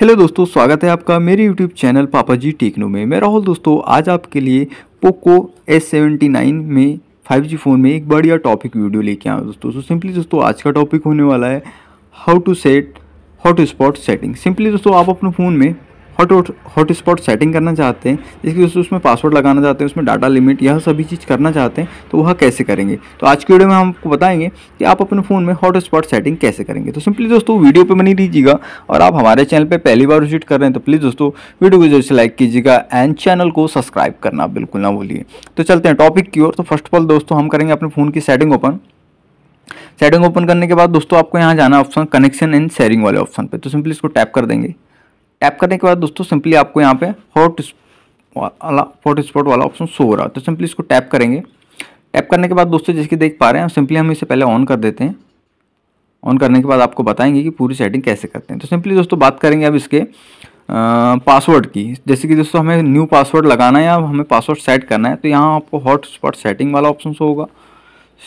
hello दोस्तों स्वागत है आपका मेरे यूट्यूब चैनल पापा जी टेक्नो में मैं राहुल दोस्तों आज आपके लिए पोको एस सेवेंटी नाइन में फाइव जी फ़ोन में एक बढ़िया टॉपिक वीडियो लेके आया दोस्तों सो सिंपली दोस्तों आज का टॉपिक होने वाला है how to set hot spot setting simply दोस्तों आप अपने फ़ोन में हॉट हॉटस्पॉट सेटिंग करना चाहते हैं जिसकी दोस्तों उसमें पासवर्ड लगाना चाहते हैं उसमें डाटा लिमिट यह सभी चीज़ करना चाहते हैं तो वह कैसे करेंगे तो आज की वीडियो में हम आपको बताएंगे कि आप अपने फ़ोन में हॉटस्पॉट सेटिंग कैसे करेंगे तो सिंपली दोस्तों वीडियो पर बनी दीजिएगा और आप हमारे चैनल पर पहली बार विजिट कर रहे हैं तो प्लीज़ दोस्तों वीडियो को जो से लाइक कीजिएगा एंड चैनल को सब्सक्राइब करना बिल्कुल ना भूलिए तो चलते हैं टॉपिक की ओर तो फर्स्ट ऑफ ऑल दोस्तों हम करेंगे अपने फ़ोन की सेटिंग ओपन सेटिंग ओपन करने के बाद दोस्तों आपको यहाँ जाना ऑप्शन कनेक्शन एंड शेयरिंग वाले ऑप्शन पे तो सिंपली इसको टैप कर देंगे टैप करने के बाद दोस्तों सिंपली आपको यहाँ पे हॉट वाला हॉट स्पॉट वाला ऑप्शन शो हो रहा है तो सिंपली इसको टैप करेंगे टैप करने के बाद दोस्तों जैसे कि देख पा रहे हैं सिंपली हम इसे पहले ऑन कर देते हैं ऑन करने के बाद आपको बताएंगे कि पूरी सेटिंग कैसे करते हैं तो सिंपली दोस्तों बात करेंगे अब इसके पासवर्ड की जैसे कि दोस्तों हमें न्यू पासवर्ड लगाना है या हमें पासवर्ड सेट करना है तो यहाँ आपको हॉट स्पॉट सेटिंग वाला ऑप्शन शो होगा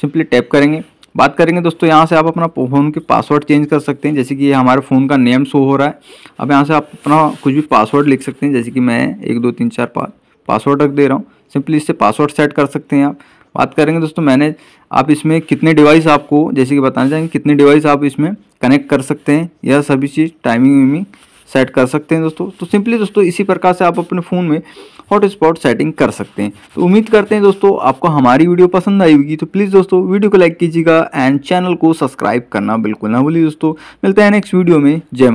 सिंपली टैप करेंगे बात करेंगे दोस्तों यहाँ से आप अपना फ़ोन के पासवर्ड चेंज कर सकते हैं जैसे कि ये हमारे फ़ोन का नेम शो हो रहा है अब यहाँ से आप अपना कुछ भी पासवर्ड लिख सकते हैं जैसे कि मैं एक दो तीन चार पाँच पासवर्ड रख दे रहा हूँ सिंपली इससे पासवर्ड सेट कर सकते हैं आप बात करेंगे दोस्तों मैंने आप इसमें कितने डिवाइस आपको जैसे कि बताना चाहेंगे कितने डिवाइस आप इसमें कनेक्ट कर सकते हैं यह सभी चीज़ टाइमिंग वाइमिंग सेट कर सकते हैं दोस्तों तो सिंपली दोस्तों इसी प्रकार से आप अपने फ़ोन में हॉटस्पॉट सेटिंग कर सकते हैं तो उम्मीद करते हैं दोस्तों आपको हमारी वीडियो पसंद आई होगी तो प्लीज़ दोस्तों वीडियो को लाइक कीजिएगा एंड चैनल को सब्सक्राइब करना बिल्कुल ना भूलिए दोस्तों मिलते हैं नेक्स्ट वीडियो में जय